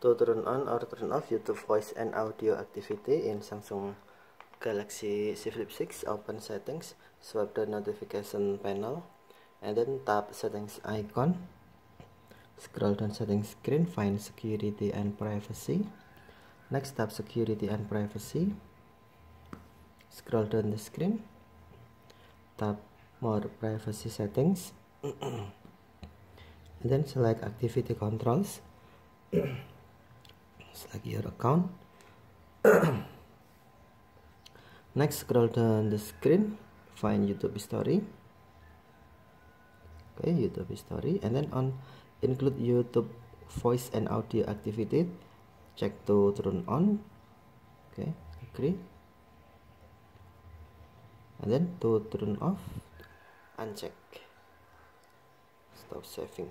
To turn on or turn off YouTube voice and audio activity in Samsung Galaxy C Flip 6, open settings, swipe the notification panel, and then tap settings icon. Scroll down settings screen, find security and privacy. Next tap security and privacy. Scroll down the screen. Tap more privacy settings. and then select activity controls. select your account next scroll down the screen find youtube history okay youtube history and then on include youtube voice and audio activity check to turn on okay agree and then to turn off uncheck stop saving